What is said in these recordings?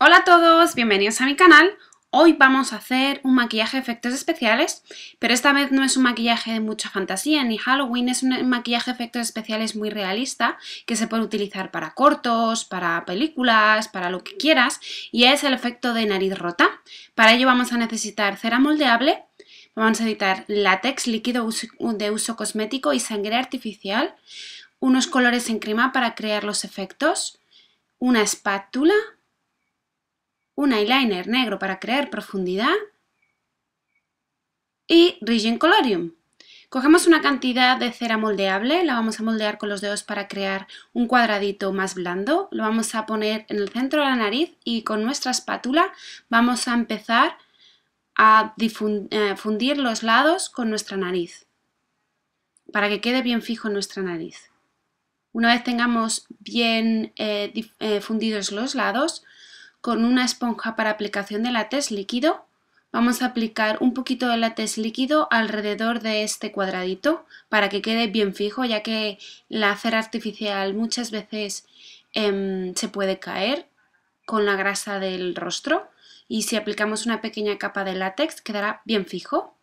Hola a todos, bienvenidos a mi canal. Hoy vamos a hacer un maquillaje de efectos especiales, pero esta vez no es un maquillaje de mucha fantasía ni Halloween, es un maquillaje de efectos especiales muy realista que se puede utilizar para cortos, para películas, para lo que quieras y es el efecto de nariz rota. Para ello vamos a necesitar cera moldeable, vamos a editar látex, líquido de uso cosmético y sangre artificial, unos colores en crema para crear los efectos, una espátula un eyeliner negro para crear profundidad y Ridging Colorium. Cogemos una cantidad de cera moldeable, la vamos a moldear con los dedos para crear un cuadradito más blando, lo vamos a poner en el centro de la nariz y con nuestra espátula vamos a empezar a eh, fundir los lados con nuestra nariz para que quede bien fijo en nuestra nariz. Una vez tengamos bien eh, eh, fundidos los lados, con una esponja para aplicación de látex líquido, vamos a aplicar un poquito de látex líquido alrededor de este cuadradito para que quede bien fijo ya que la cera artificial muchas veces em, se puede caer con la grasa del rostro y si aplicamos una pequeña capa de látex quedará bien fijo.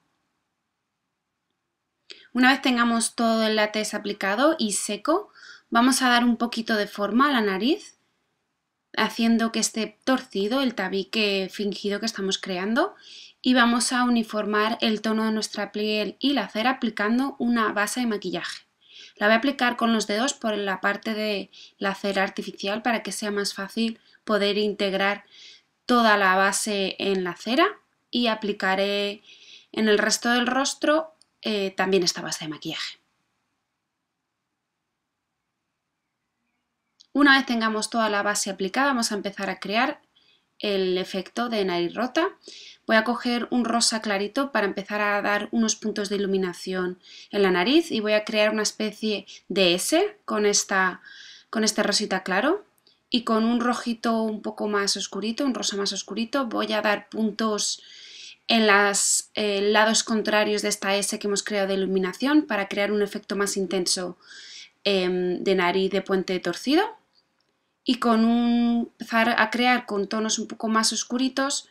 Una vez tengamos todo el látex aplicado y seco, vamos a dar un poquito de forma a la nariz haciendo que esté torcido el tabique fingido que estamos creando y vamos a uniformar el tono de nuestra piel y la cera aplicando una base de maquillaje. La voy a aplicar con los dedos por la parte de la cera artificial para que sea más fácil poder integrar toda la base en la cera y aplicaré en el resto del rostro eh, también esta base de maquillaje. Una vez tengamos toda la base aplicada, vamos a empezar a crear el efecto de nariz rota. Voy a coger un rosa clarito para empezar a dar unos puntos de iluminación en la nariz y voy a crear una especie de S con, esta, con este rosita claro y con un rojito un poco más oscurito, un rosa más oscurito, voy a dar puntos en los eh, lados contrarios de esta S que hemos creado de iluminación para crear un efecto más intenso em, de nariz de puente torcido y con un, empezar a crear con tonos un poco más oscuritos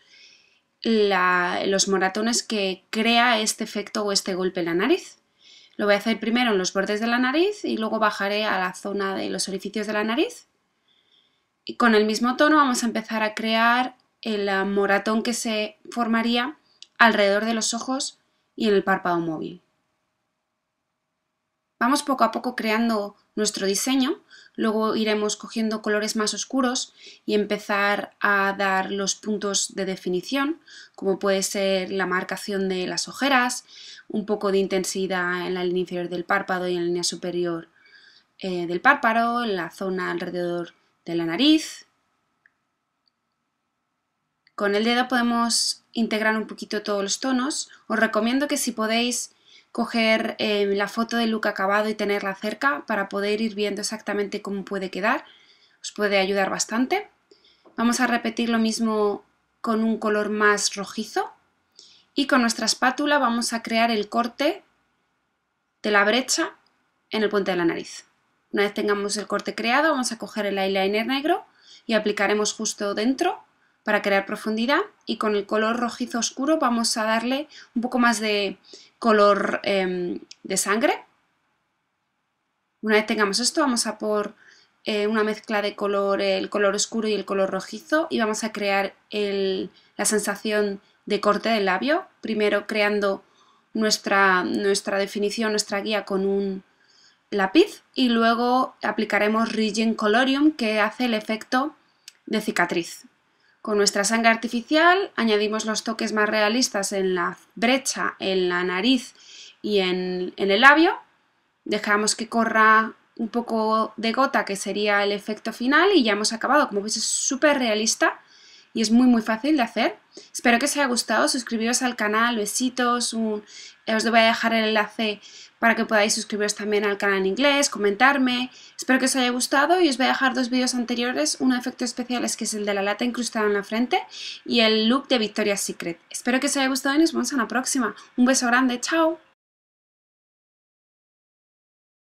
los moratones que crea este efecto o este golpe en la nariz. Lo voy a hacer primero en los bordes de la nariz y luego bajaré a la zona de los orificios de la nariz. Y con el mismo tono vamos a empezar a crear el ah, moratón que se formaría alrededor de los ojos y en el párpado móvil. Vamos poco a poco creando nuestro diseño, luego iremos cogiendo colores más oscuros y empezar a dar los puntos de definición, como puede ser la marcación de las ojeras, un poco de intensidad en la línea inferior del párpado y en la línea superior eh, del párpado, en la zona alrededor de la nariz. Con el dedo podemos integrar un poquito todos los tonos. Os recomiendo que si podéis coger eh, la foto del look acabado y tenerla cerca para poder ir viendo exactamente cómo puede quedar. Os puede ayudar bastante. Vamos a repetir lo mismo con un color más rojizo y con nuestra espátula vamos a crear el corte de la brecha en el puente de la nariz. Una vez tengamos el corte creado vamos a coger el eyeliner negro y aplicaremos justo dentro para crear profundidad y con el color rojizo oscuro vamos a darle un poco más de color em, de sangre. Una vez tengamos esto, vamos a por eh, una mezcla de color, el color oscuro y el color rojizo y vamos a crear la sensación de corte del labio, primero creando nuestra, nuestra definición, nuestra guía con un lápiz y luego aplicaremos Regen Colorium que hace el efecto de cicatriz. Con nuestra sangre artificial añadimos los toques más realistas en la brecha, en la nariz y en, el labio. Dejamos que corra un poco de gota, que sería el efecto final, y ya hemos acabado. Como veis, es súper realista y es muy muy fácil de hacer. Espero que os haya gustado, suscribiros al canal, besitos, os voy a dejar el enlace para que podáis suscribiros también al canal en inglés, comentarme. Espero que os haya gustado y os voy a dejar dos vídeos anteriores, uno de efectos especiales que es el de la lata incrustada en la frente y el look de Victoria's Secret. Espero que os haya gustado y nos vemos en la próxima. Un beso grande, chao.